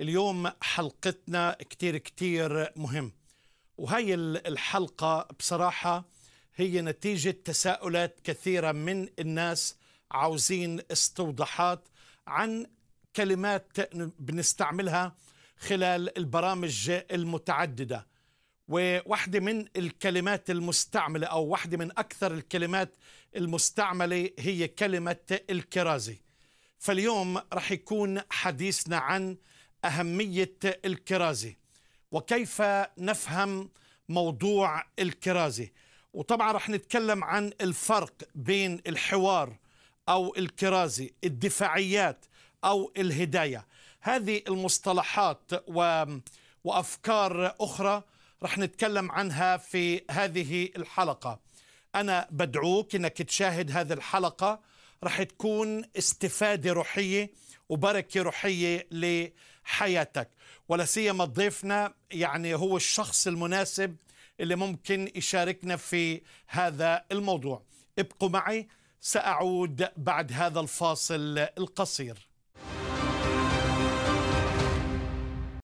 اليوم حلقتنا كتير كتير مهم وهي الحلقة بصراحة هي نتيجة تساؤلات كثيرة من الناس عاوزين استوضاحات عن كلمات بنستعملها خلال البرامج المتعددة وواحدة من الكلمات المستعملة أو واحدة من أكثر الكلمات المستعملة هي كلمة الكرازي فاليوم رح يكون حديثنا عن اهميه الكرازه وكيف نفهم موضوع الكرازه وطبعا رح نتكلم عن الفرق بين الحوار او الكرازه الدفاعيات او الهدايه هذه المصطلحات و... وافكار اخرى رح نتكلم عنها في هذه الحلقه انا بدعوك انك تشاهد هذه الحلقه رح تكون استفادة روحية وبركة روحية لحياتك ولا سيما ضيفنا يعني هو الشخص المناسب اللي ممكن يشاركنا في هذا الموضوع ابقوا معي سأعود بعد هذا الفاصل القصير